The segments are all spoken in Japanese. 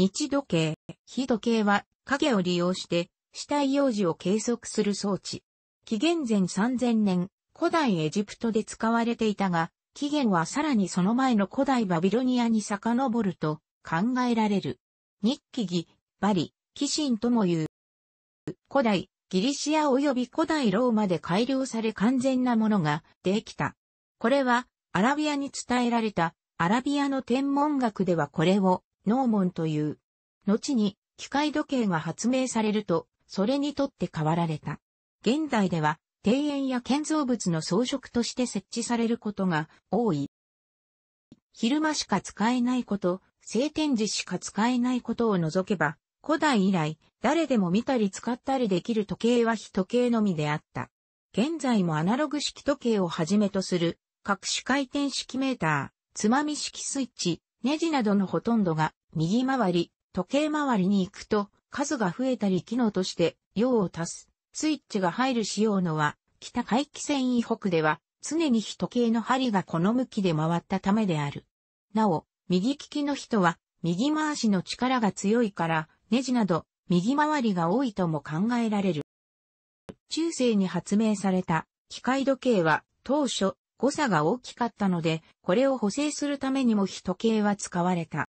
日時計、日時計は影を利用して死体幼児を計測する装置。紀元前3000年、古代エジプトで使われていたが、紀元はさらにその前の古代バビロニアに遡ると考えられる。日記儀、バリ、キシンとも言う。古代、ギリシア及び古代ローマで改良され完全なものができた。これは、アラビアに伝えられた、アラビアの天文学ではこれをノーモンという。後に、機械時計が発明されると、それにとって変わられた。現代では、庭園や建造物の装飾として設置されることが多い。昼間しか使えないこと、晴天時しか使えないことを除けば、古代以来、誰でも見たり使ったりできる時計は非時計のみであった。現在もアナログ式時計をはじめとする、各種回転式メーター、つまみ式スイッチ、ネジなどのほとんどが右回り、時計回りに行くと、数が増えたり機能として、用を足す。スイッチが入る仕様のは、北回帰線以北では、常に日時計の針がこの向きで回ったためである。なお、右利きの人は、右回しの力が強いから、ネジなど、右回りが多いとも考えられる。中世に発明された機械時計は当初誤差が大きかったので、これを補正するためにも日時計は使われた。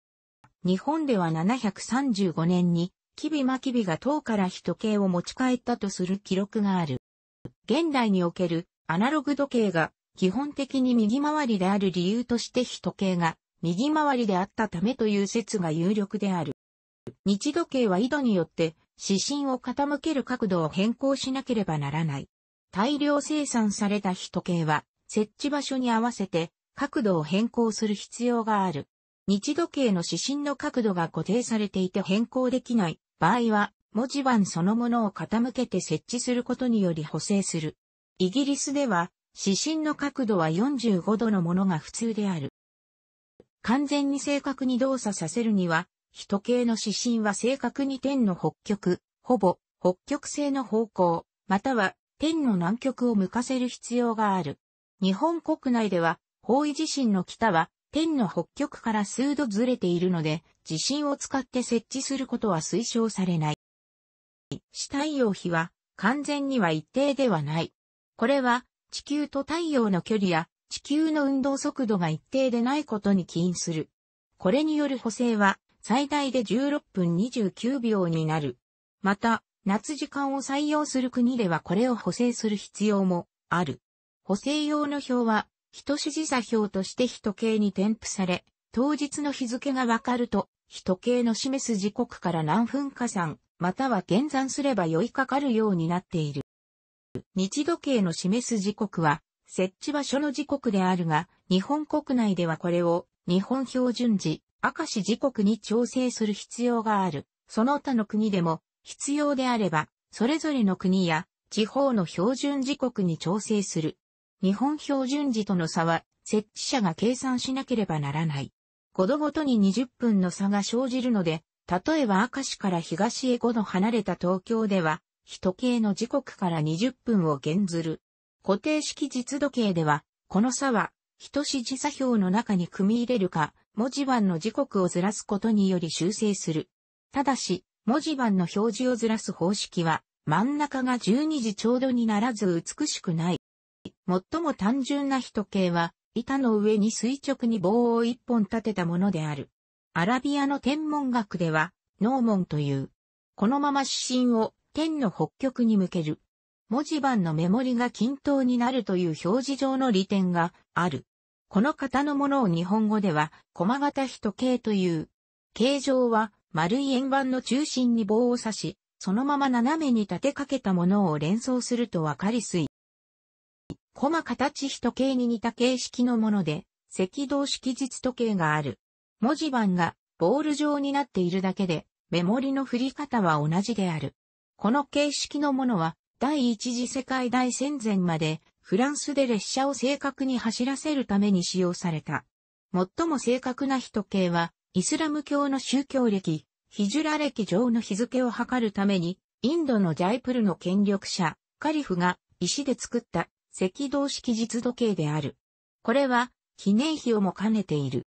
日本では735年に、吉備真備が唐から人時計を持ち帰ったとする記録がある。現代におけるアナログ時計が基本的に右回りである理由として人時計が右回りであったためという説が有力である。日時計は緯度によって指針を傾ける角度を変更しなければならない。大量生産された人時計は設置場所に合わせて角度を変更する必要がある。日時計の指針の角度が固定されていて変更できない場合は、文字盤そのものを傾けて設置することにより補正する。イギリスでは、指針の角度は45度のものが普通である。完全に正確に動作させるには、人系の指針は正確に天の北極、ほぼ北極星の方向、または天の南極を向かせる必要がある。日本国内では、方位地震の北は天の北極から数度ずれているので、地震を使って設置することは推奨されない。死太陽比は完全には一定ではない。これは地球と太陽の距離や地球の運動速度が一定でないことに起因する。これによる補正は最大で16分29秒になる。また、夏時間を採用する国ではこれを補正する必要もある。補正用の表は人指示座標として人形に添付され、当日の日付がわかると、人形の示す時刻から何分加算、または減算すれば酔いかかるようになっている。日時計の示す時刻は、設置場所の時刻であるが、日本国内ではこれを、日本標準時、明石時刻に調整する必要がある。その他の国でも、必要であれば、それぞれの国や、地方の標準時刻に調整する。日本標準時との差は、設置者が計算しなければならない。5度ごとに20分の差が生じるので、例えば明石から東へ5度離れた東京では、一計の時刻から20分を減ずる。固定式実時計では、この差は、人指示座標の中に組み入れるか、文字盤の時刻をずらすことにより修正する。ただし、文字盤の表示をずらす方式は、真ん中が12時ちょうどにならず美しくない。最も単純な人形は、板の上に垂直に棒を一本立てたものである。アラビアの天文学では、ノーモンという。このまま指針を天の北極に向ける。文字盤の目盛りが均等になるという表示上の利点がある。この型のものを日本語では、駒形人形という。形状は、丸い円盤の中心に棒を刺し、そのまま斜めに立てかけたものを連想するとわかりすい。コマ形比形に似た形式のもので、赤道式実時計がある。文字盤がボール状になっているだけで、メモリの振り方は同じである。この形式のものは、第一次世界大戦前まで、フランスで列車を正確に走らせるために使用された。最も正確な日時計は、イスラム教の宗教歴、ヒジュラ歴上の日付を測るために、インドのジャイプルの権力者、カリフが石で作った赤道式実時計である。これは、記念碑をも兼ねている。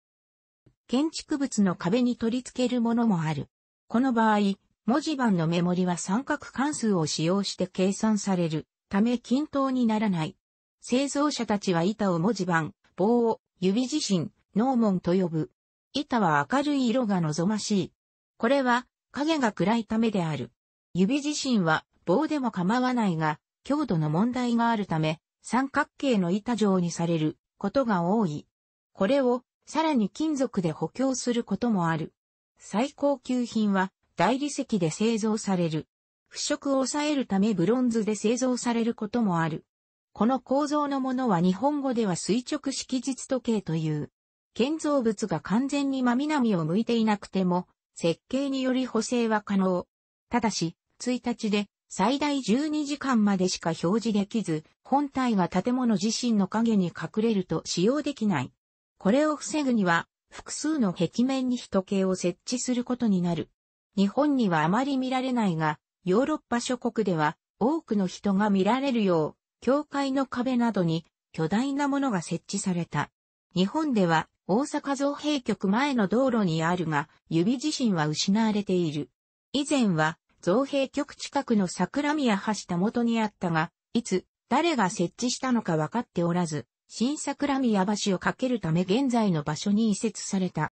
建築物の壁に取り付けるものもある。この場合、文字盤のメモリは三角関数を使用して計算されるため均等にならない。製造者たちは板を文字盤、棒を指自身、ノーモンと呼ぶ。板は明るい色が望ましい。これは影が暗いためである。指自身は棒でも構わないが、強度の問題があるため、三角形の板状にされることが多い。これをさらに金属で補強することもある。最高級品は大理石で製造される。腐食を抑えるためブロンズで製造されることもある。この構造のものは日本語では垂直式実時計という。建造物が完全に真南を向いていなくても、設計により補正は可能。ただし、1日で最大12時間までしか表示できず、本体が建物自身の影に隠れると使用できない。これを防ぐには、複数の壁面に人形を設置することになる。日本にはあまり見られないが、ヨーロッパ諸国では多くの人が見られるよう、教会の壁などに巨大なものが設置された。日本では大阪造幣局前の道路にあるが、指自身は失われている。以前は造幣局近くの桜宮橋たもとにあったが、いつ、誰が設置したのか分かっておらず、新桜宮橋を架けるため現在の場所に移設された。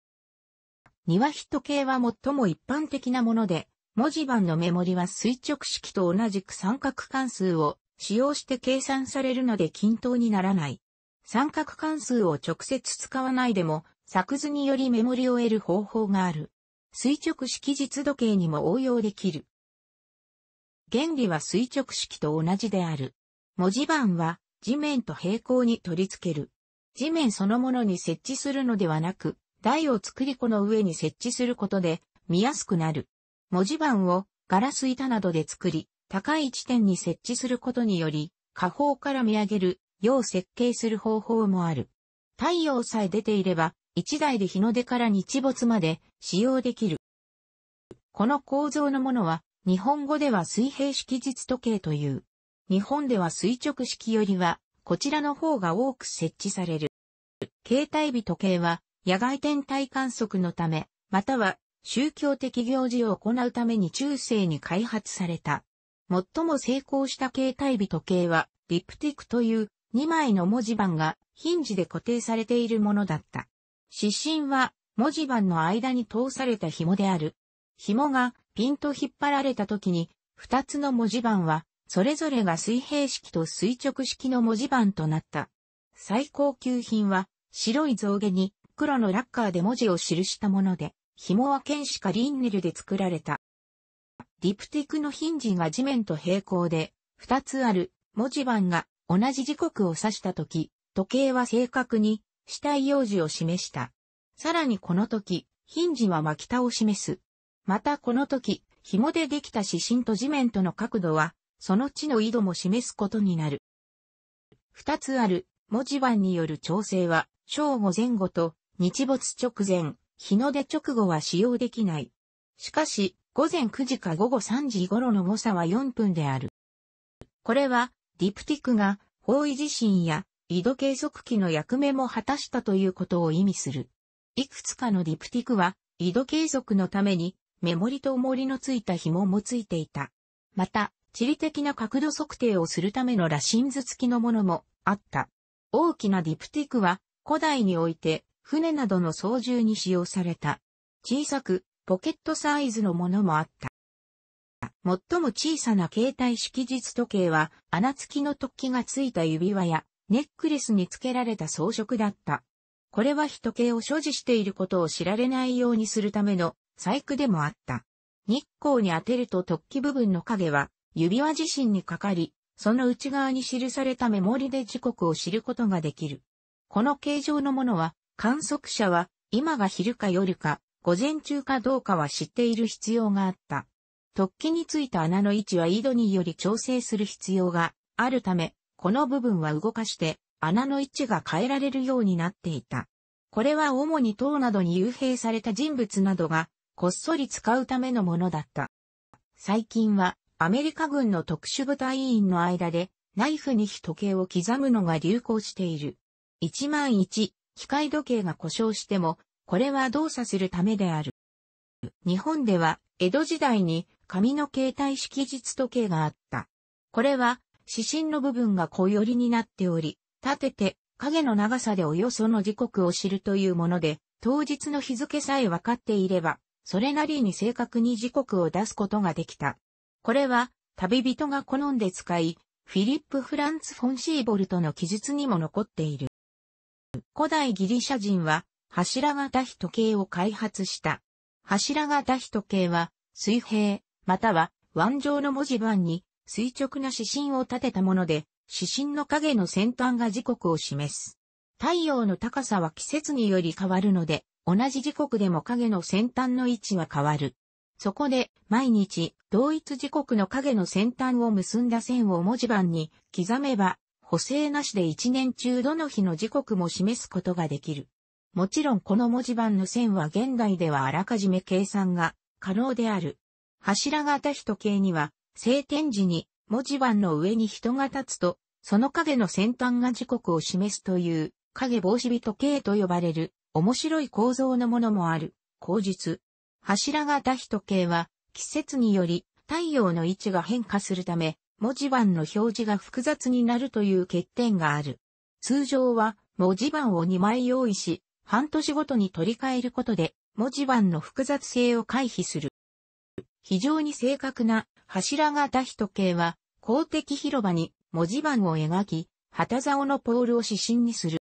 庭人系は最も一般的なもので、文字盤のメモリは垂直式と同じく三角関数を使用して計算されるので均等にならない。三角関数を直接使わないでも、作図によりメモリを得る方法がある。垂直式実時計にも応用できる。原理は垂直式と同じである。文字盤は地面と平行に取り付ける。地面そのものに設置するのではなく、台を作り子の上に設置することで見やすくなる。文字盤をガラス板などで作り、高い地点に設置することにより、下方から見上げるよう設計する方法もある。太陽さえ出ていれば、1台で日の出から日没まで使用できる。この構造のものは日本語では水平式実時計という。日本では垂直式よりは、こちらの方が多く設置される。携帯日時計は、野外天体観測のため、または宗教的行事を行うために中世に開発された。最も成功した携帯日時計は、リプティクという2枚の文字盤がヒンジで固定されているものだった。指針は文字盤の間に通された紐である。紐がピンと引っ張られた時に、二つの文字盤は、それぞれが水平式と垂直式の文字盤となった。最高級品は、白い象牙に黒のラッカーで文字を記したもので、紐は剣士かリンネルで作られた。ディプティクのヒンジが地面と平行で、二つある文字盤が同じ時刻を指した時、時計は正確に死体用事を示した。さらにこの時、ヒンジは巻き田を示すまたこの時、紐でできた指針と地面との角度は、その地の緯度も示すことになる。二つある文字盤による調整は、正午前後と日没直前、日の出直後は使用できない。しかし、午前9時か午後3時頃の誤差は4分である。これは、ディプティクが方位地震や緯度計測器の役目も果たしたということを意味する。いくつかのディプティクは、緯度計測のためにメモリと重りのついた紐もついていた。また、地理的な角度測定をするための羅針図付きのものもあった。大きなディプティクは古代において船などの操縦に使用された。小さくポケットサイズのものもあった。最も小さな携帯式実時計は穴付きの突起がついた指輪やネックレスに付けられた装飾だった。これは人計を所持していることを知られないようにするための細工でもあった。日光に当てると突起部分の影は指輪自身にかかり、その内側に記されたメモリで時刻を知ることができる。この形状のものは観測者は今が昼か夜か午前中かどうかは知っている必要があった。突起についた穴の位置は井戸により調整する必要があるため、この部分は動かして穴の位置が変えられるようになっていた。これは主に塔などに幽閉された人物などがこっそり使うためのものだった。最近は、アメリカ軍の特殊部隊員の間で、ナイフに火時計を刻むのが流行している。1万1、機械時計が故障しても、これは動作するためである。日本では、江戸時代に紙の携帯式実時計があった。これは、指針の部分が小寄りになっており、立てて影の長さでおよその時刻を知るというもので、当日の日付さえ分かっていれば、それなりに正確に時刻を出すことができた。これは、旅人が好んで使い、フィリップ・フランツ・フォン・シーボルトの記述にも残っている。古代ギリシャ人は、柱型人時計を開発した。柱型人時計は、水平、または腕状の文字盤に垂直な指針を立てたもので、指針の影の先端が時刻を示す。太陽の高さは季節により変わるので、同じ時刻でも影の先端の位置が変わる。そこで、毎日、同一時刻の影の先端を結んだ線を文字盤に刻めば、補正なしで一年中どの日の時刻も示すことができる。もちろんこの文字盤の線は現代ではあらかじめ計算が可能である。柱型日時計には、晴天時に文字盤の上に人が立つと、その影の先端が時刻を示すという影防止日時計と呼ばれる面白い構造のものもある、口実。柱型人形系は、季節により太陽の位置が変化するため、文字盤の表示が複雑になるという欠点がある。通常は文字盤を2枚用意し、半年ごとに取り替えることで文字盤の複雑性を回避する。非常に正確な柱型人形系は公的広場に文字盤を描き、旗竿のポールを指針にする。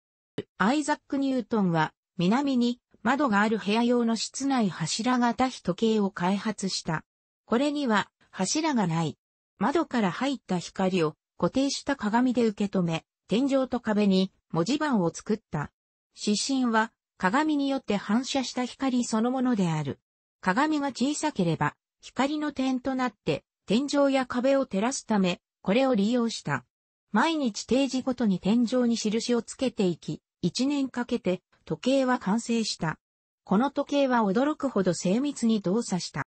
アイザック・ニュートンは南に窓がある部屋用の室内柱型日時計を開発した。これには柱がない。窓から入った光を固定した鏡で受け止め、天井と壁に文字盤を作った。指針は鏡によって反射した光そのものである。鏡が小さければ光の点となって天井や壁を照らすため、これを利用した。毎日定時ごとに天井に印をつけていき、一年かけて時計は完成した。この時計は驚くほど精密に動作した。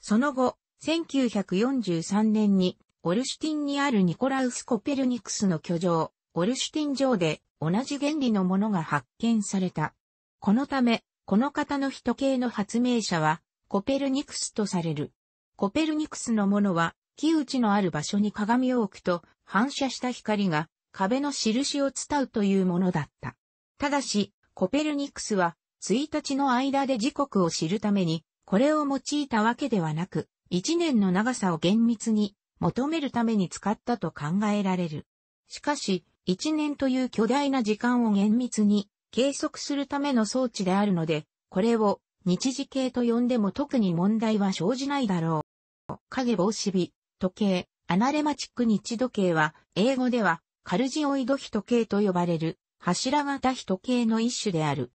その後、1943年に、オルシュティンにあるニコラウス・コペルニクスの居城、オルシュティン城で同じ原理のものが発見された。このため、この型の人系の発明者は、コペルニクスとされる。コペルニクスのものは、木内のある場所に鏡を置くと、反射した光が壁の印を伝うというものだった。ただし、コペルニクスは、1日の間で時刻を知るために、これを用いたわけではなく、1年の長さを厳密に求めるために使ったと考えられる。しかし、1年という巨大な時間を厳密に計測するための装置であるので、これを日時計と呼んでも特に問題は生じないだろう。影防止日、時計、アナレマチック日時計は、英語ではカルジオイド日時計と呼ばれる柱型人計の一種である。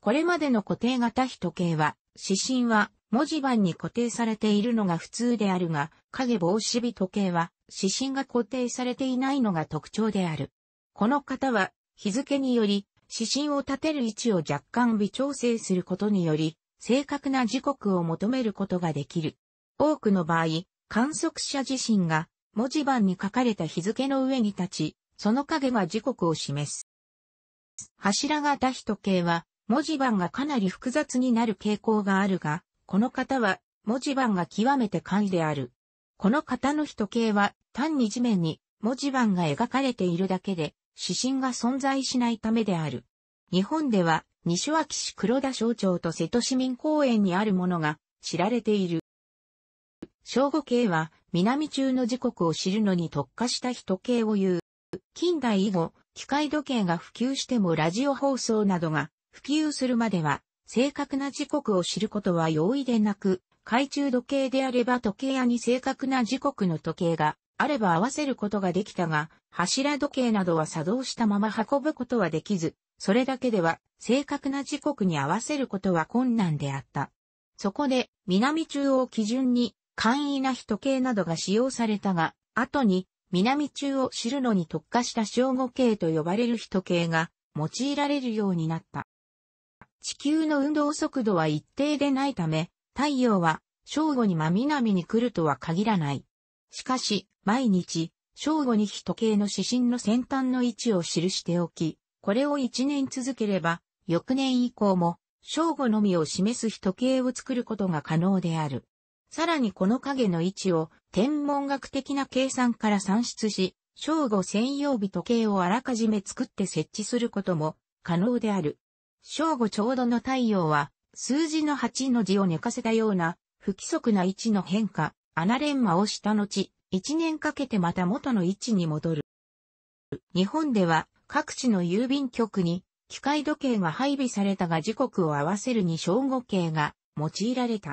これまでの固定型人計は、指針は文字盤に固定されているのが普通であるが、影防止人計は指針が固定されていないのが特徴である。この方は日付により指針を立てる位置を若干微調整することにより、正確な時刻を求めることができる。多くの場合、観測者自身が文字盤に書かれた日付の上に立ち、その影が時刻を示す。柱型人形は、文字盤がかなり複雑になる傾向があるが、この型は、文字盤が極めて簡易である。この型の人形は、単に地面に文字盤が描かれているだけで、指針が存在しないためである。日本では、西脇市黒田省庁と瀬戸市民公園にあるものが知られている。正午形は、南中の時刻を知るのに特化した人形を言う。近代以後、機械時計が普及してもラジオ放送などが普及するまでは、正確な時刻を知ることは容易でなく、懐中時計であれば時計屋に正確な時刻の時計があれば合わせることができたが、柱時計などは作動したまま運ぶことはできず、それだけでは正確な時刻に合わせることは困難であった。そこで、南中央基準に簡易な日時計などが使用されたが、後に南中を知るのに特化した小語系と呼ばれる人系が用いられるようになった。地球の運動速度は一定でないため、太陽は正午に真南に来るとは限らない。しかし、毎日、正午に日時計の指針の先端の位置を記しておき、これを一年続ければ、翌年以降も、正午のみを示す日時計を作ることが可能である。さらにこの影の位置を天文学的な計算から算出し、正午専用日時計をあらかじめ作って設置することも可能である。正午ちょうどの太陽は数字の8の字を寝かせたような不規則な位置の変化、アナレンマをした後、1年かけてまた元の位置に戻る。日本では各地の郵便局に機械時計が配備されたが時刻を合わせるに正午計が用いられた。